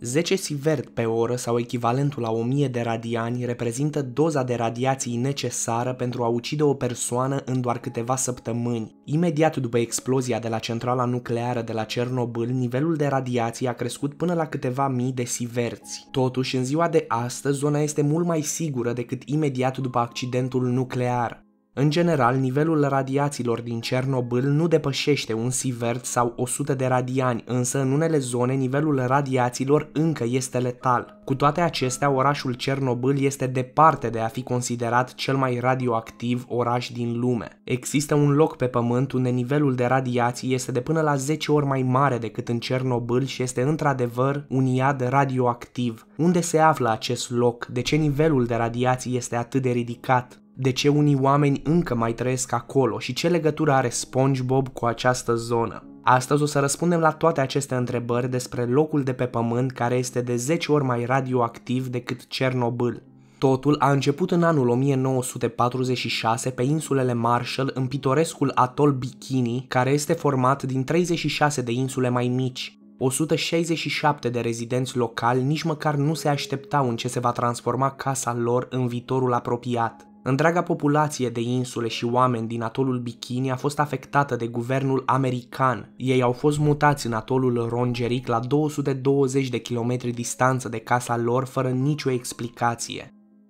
10 sivert pe oră sau echivalentul la 1000 de radiani reprezintă doza de radiații necesară pentru a ucide o persoană în doar câteva săptămâni. Imediat după explozia de la centrala nucleară de la Cernobâl, nivelul de radiații a crescut până la câteva mii de siverți. Totuși, în ziua de astăzi, zona este mult mai sigură decât imediat după accidentul nuclear. În general, nivelul radiațiilor din Cernobâl nu depășește un sievert sau 100 de radiani, însă în unele zone nivelul radiațiilor încă este letal. Cu toate acestea, orașul Cernobâl este departe de a fi considerat cel mai radioactiv oraș din lume. Există un loc pe pământ unde nivelul de radiații este de până la 10 ori mai mare decât în Cernobâl și este într-adevăr un iad radioactiv. Unde se află acest loc? De ce nivelul de radiații este atât de ridicat? de ce unii oameni încă mai trăiesc acolo și ce legătură are SpongeBob cu această zonă. Astăzi o să răspundem la toate aceste întrebări despre locul de pe pământ care este de 10 ori mai radioactiv decât Cernobâl. Totul a început în anul 1946 pe insulele Marshall în pitorescul atol Bikini, care este format din 36 de insule mai mici. 167 de rezidenți locali nici măcar nu se așteptau în ce se va transforma casa lor în viitorul apropiat. Întreaga populație de insule și oameni din atolul Bikini a fost afectată de guvernul american. Ei au fost mutați în atolul Rongeric la 220 de kilometri distanță de casa lor fără nicio explicație.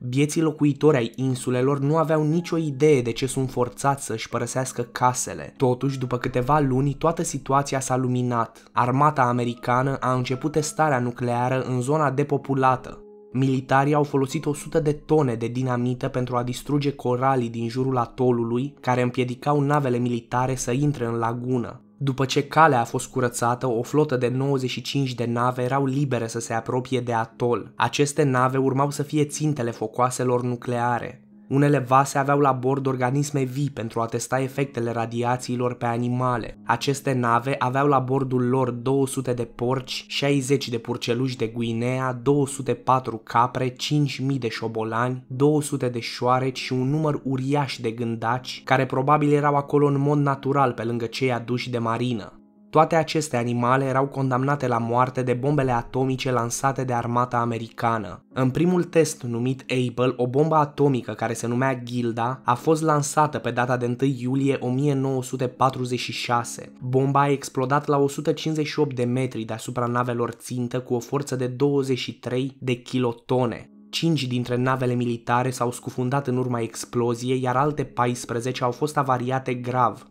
Bieții locuitori ai insulelor nu aveau nicio idee de ce sunt forțați să-și părăsească casele. Totuși, după câteva luni, toată situația s-a luminat. Armata americană a început testarea nucleară în zona depopulată. Militarii au folosit 100 de tone de dinamită pentru a distruge coralii din jurul atolului care împiedicau navele militare să intre în lagună. După ce calea a fost curățată, o flotă de 95 de nave erau libere să se apropie de atol. Aceste nave urmau să fie țintele focoaselor nucleare. Unele vase aveau la bord organisme vii pentru a testa efectele radiațiilor pe animale. Aceste nave aveau la bordul lor 200 de porci, 60 de purceluși de Guinea, 204 capre, 5000 de șobolani, 200 de șoareci și un număr uriaș de gândaci, care probabil erau acolo în mod natural pe lângă cei aduși de marină. Toate aceste animale erau condamnate la moarte de bombele atomice lansate de armata americană. În primul test numit Able, o bombă atomică care se numea Gilda a fost lansată pe data de 1 iulie 1946. Bomba a explodat la 158 de metri deasupra navelor țintă cu o forță de 23 de kilotone. Cinci dintre navele militare s-au scufundat în urma exploziei, iar alte 14 au fost avariate grav.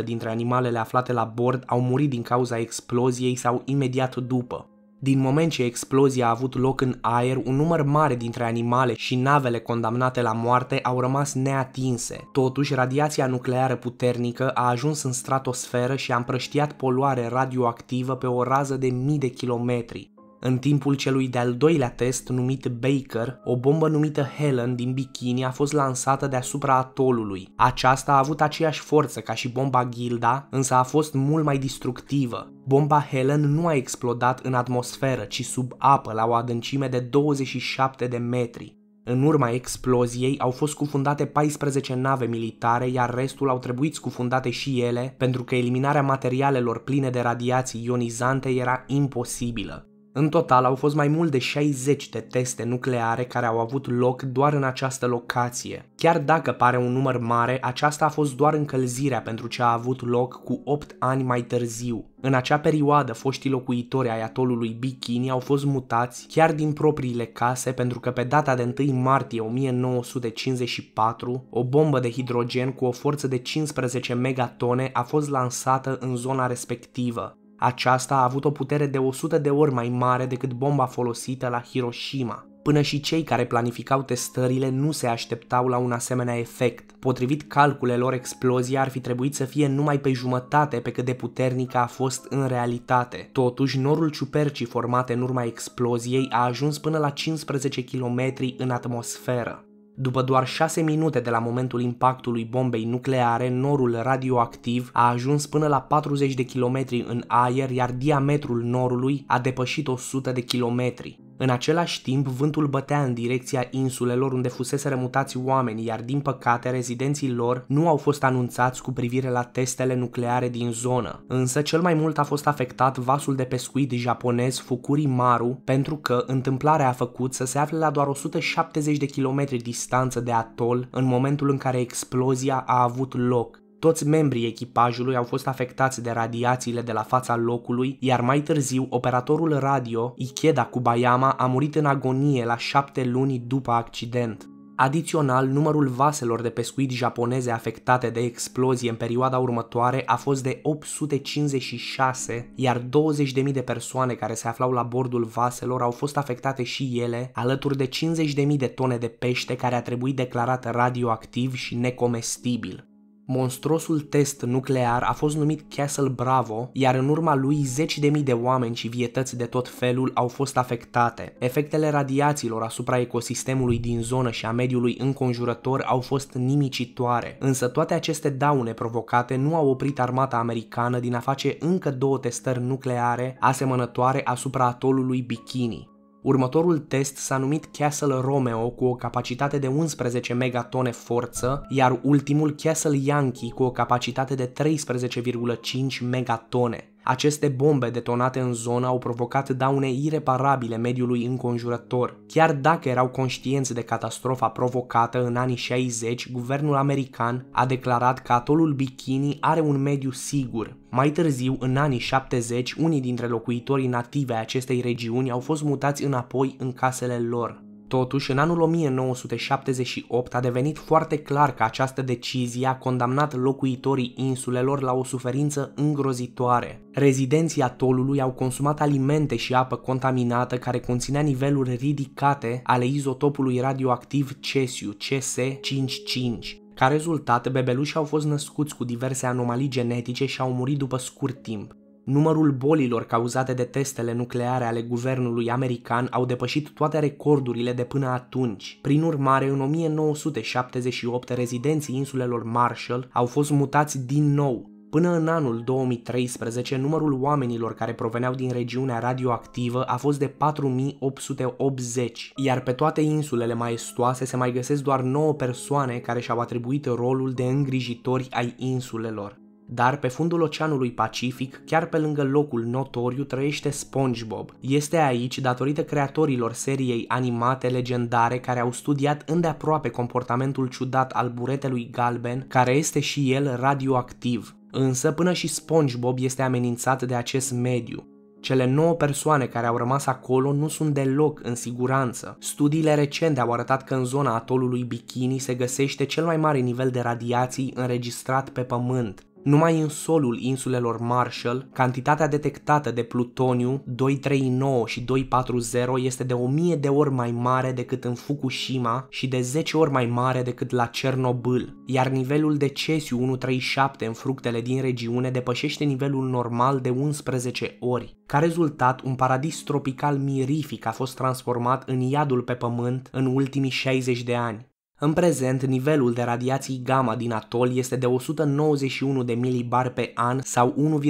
35% dintre animalele aflate la bord au murit din cauza exploziei sau imediat după. Din moment ce explozia a avut loc în aer, un număr mare dintre animale și navele condamnate la moarte au rămas neatinse. Totuși, radiația nucleară puternică a ajuns în stratosferă și a împrăștiat poluare radioactivă pe o rază de mii de kilometri. În timpul celui de-al doilea test numit Baker, o bombă numită Helen din Bikini a fost lansată deasupra atolului. Aceasta a avut aceeași forță ca și bomba Gilda, însă a fost mult mai destructivă. Bomba Helen nu a explodat în atmosferă, ci sub apă la o adâncime de 27 de metri. În urma exploziei au fost cufundate 14 nave militare, iar restul au trebuit scufundate și ele, pentru că eliminarea materialelor pline de radiații ionizante era imposibilă. În total au fost mai mult de 60 de teste nucleare care au avut loc doar în această locație. Chiar dacă pare un număr mare, aceasta a fost doar încălzirea pentru ce a avut loc cu 8 ani mai târziu. În acea perioadă, foștii locuitori ai atolului Bikini au fost mutați chiar din propriile case pentru că pe data de 1 martie 1954, o bombă de hidrogen cu o forță de 15 megatone a fost lansată în zona respectivă. Aceasta a avut o putere de 100 de ori mai mare decât bomba folosită la Hiroshima. Până și cei care planificau testările nu se așteptau la un asemenea efect. Potrivit calculelor, explozia ar fi trebuit să fie numai pe jumătate pe cât de puternică a fost în realitate. Totuși, norul ciupercii formate în urma exploziei a ajuns până la 15 km în atmosferă. După doar 6 minute de la momentul impactului bombei nucleare, norul radioactiv a ajuns până la 40 de kilometri în aer, iar diametrul norului a depășit 100 de kilometri. În același timp, vântul bătea în direcția insulelor unde fusese rămutați oameni, iar din păcate rezidenții lor nu au fost anunțați cu privire la testele nucleare din zonă. Însă cel mai mult a fost afectat vasul de pescuit japonez Fukuri Maru, pentru că întâmplarea a făcut să se afle la doar 170 de kilometri distanță de atol în momentul în care explozia a avut loc. Toți membrii echipajului au fost afectați de radiațiile de la fața locului, iar mai târziu operatorul radio, Ikeda Kubayama, a murit în agonie la șapte luni după accident. Adițional, numărul vaselor de pescuit japoneze afectate de explozie în perioada următoare a fost de 856, iar 20.000 de persoane care se aflau la bordul vaselor au fost afectate și ele, alături de 50.000 de tone de pește care a trebuit declarat radioactiv și necomestibil. Monstruosul test nuclear a fost numit Castle Bravo, iar în urma lui zeci de mii de oameni și vietăți de tot felul au fost afectate. Efectele radiațiilor asupra ecosistemului din zonă și a mediului înconjurător au fost nimicitoare, însă toate aceste daune provocate nu au oprit armata americană din a face încă două testări nucleare asemănătoare asupra atolului Bikini. Următorul test s-a numit Castle Romeo cu o capacitate de 11 megatone forță, iar ultimul Castle Yankee cu o capacitate de 13,5 megatone. Aceste bombe detonate în zonă au provocat daune ireparabile mediului înconjurător. Chiar dacă erau conștienți de catastrofa provocată în anii 60, guvernul american a declarat că atolul Bikini are un mediu sigur. Mai târziu, în anii 70, unii dintre locuitorii native ai acestei regiuni au fost mutați înapoi în casele lor. Totuși, în anul 1978 a devenit foarte clar că această decizie a condamnat locuitorii insulelor la o suferință îngrozitoare. Rezidenții atolului au consumat alimente și apă contaminată care conținea niveluri ridicate ale izotopului radioactiv cesiu CS55. Ca rezultat, bebelușii au fost născuți cu diverse anomalii genetice și au murit după scurt timp numărul bolilor cauzate de testele nucleare ale guvernului american au depășit toate recordurile de până atunci. Prin urmare, în 1978, rezidenții insulelor Marshall au fost mutați din nou, Până în anul 2013, numărul oamenilor care proveneau din regiunea radioactivă a fost de 4880, iar pe toate insulele maestoase se mai găsesc doar 9 persoane care și-au atribuit rolul de îngrijitori ai insulelor. Dar pe fundul Oceanului Pacific, chiar pe lângă locul notoriu, trăiește SpongeBob. Este aici datorită creatorilor seriei animate legendare care au studiat îndeaproape comportamentul ciudat al buretelui galben, care este și el radioactiv. Însă până și SpongeBob este amenințat de acest mediu. Cele 9 persoane care au rămas acolo nu sunt deloc în siguranță. Studiile recente au arătat că în zona atolului Bikini se găsește cel mai mare nivel de radiații înregistrat pe Pământ. Numai în solul insulelor Marshall, cantitatea detectată de plutoniu 239 și 240 este de 1000 de ori mai mare decât în Fukushima și de 10 ori mai mare decât la Cernobâl, iar nivelul de cesiu 137 în fructele din regiune depășește nivelul normal de 11 ori. Ca rezultat, un paradis tropical mirific a fost transformat în iadul pe pământ în ultimii 60 de ani. În prezent, nivelul de radiații gamma din atol este de 191 de milibar pe an sau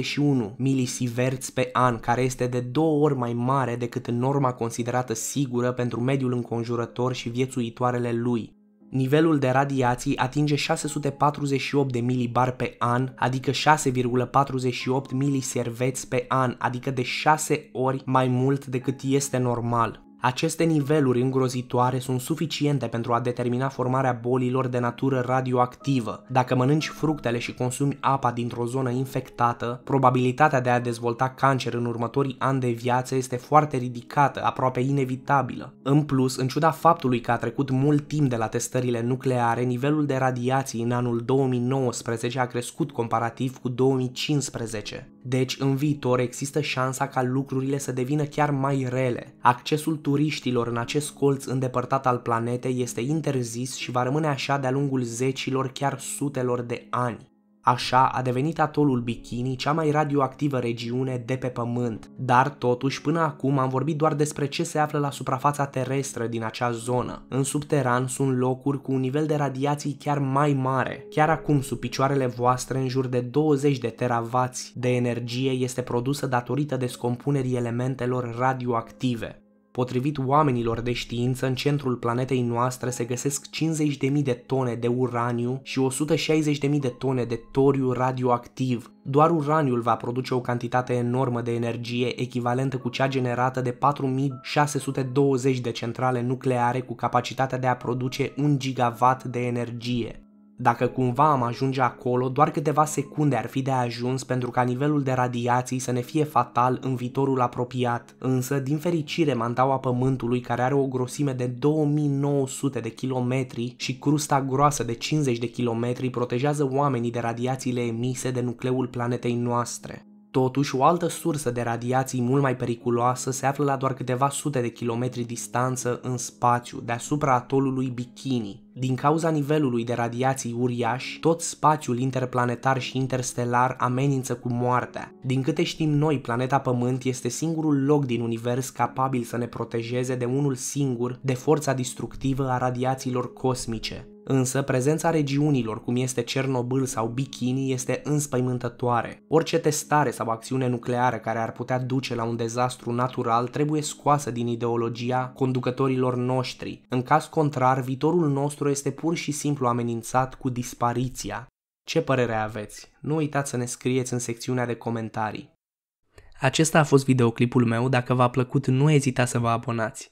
1,91 milisiverți pe an, care este de două ori mai mare decât norma considerată sigură pentru mediul înconjurător și viețuitoarele lui. Nivelul de radiații atinge 648 de milibar pe an, adică 6,48 miliserveți pe an, adică de 6 ori mai mult decât este normal. Aceste niveluri îngrozitoare sunt suficiente pentru a determina formarea bolilor de natură radioactivă. Dacă mănânci fructele și consumi apa dintr-o zonă infectată, probabilitatea de a dezvolta cancer în următorii ani de viață este foarte ridicată, aproape inevitabilă. În plus, în ciuda faptului că a trecut mult timp de la testările nucleare, nivelul de radiații în anul 2019 a crescut comparativ cu 2015. Deci, în viitor există șansa ca lucrurile să devină chiar mai rele. Accesul turiștilor în acest colț îndepărtat al planetei este interzis și va rămâne așa de-a lungul zecilor, chiar sutelor de ani. Așa a devenit atolul Bikini cea mai radioactivă regiune de pe Pământ, dar totuși până acum am vorbit doar despre ce se află la suprafața terestră din acea zonă. În subteran sunt locuri cu un nivel de radiații chiar mai mare. Chiar acum, sub picioarele voastre, în jur de 20 de teravați de energie este produsă datorită descompunerii elementelor radioactive. Potrivit oamenilor de știință, în centrul planetei noastre se găsesc 50.000 de tone de uraniu și 160.000 de tone de toriu radioactiv. Doar uraniul va produce o cantitate enormă de energie echivalentă cu cea generată de 4620 de centrale nucleare cu capacitatea de a produce 1 gigawatt de energie. Dacă cumva am ajunge acolo, doar câteva secunde ar fi de ajuns pentru ca nivelul de radiații să ne fie fatal în viitorul apropiat, însă din fericire mantaua pământului care are o grosime de 2900 de kilometri și crusta groasă de 50 de kilometri protejează oamenii de radiațiile emise de nucleul planetei noastre. Totuși, o altă sursă de radiații mult mai periculoasă se află la doar câteva sute de kilometri distanță în spațiu, deasupra atolului Bikini. Din cauza nivelului de radiații uriaș, tot spațiul interplanetar și interstelar amenință cu moartea. Din câte știm noi, planeta Pământ este singurul loc din univers capabil să ne protejeze de unul singur de forța distructivă a radiațiilor cosmice. Însă, prezența regiunilor cum este Cernobâl sau Bikini este înspăimântătoare. Orice testare sau acțiune nucleară care ar putea duce la un dezastru natural trebuie scoasă din ideologia conducătorilor noștri. În caz contrar, viitorul nostru este pur și simplu amenințat cu dispariția. Ce părere aveți? Nu uitați să ne scrieți în secțiunea de comentarii. Acesta a fost videoclipul meu, dacă v-a plăcut nu ezitați să vă abonați.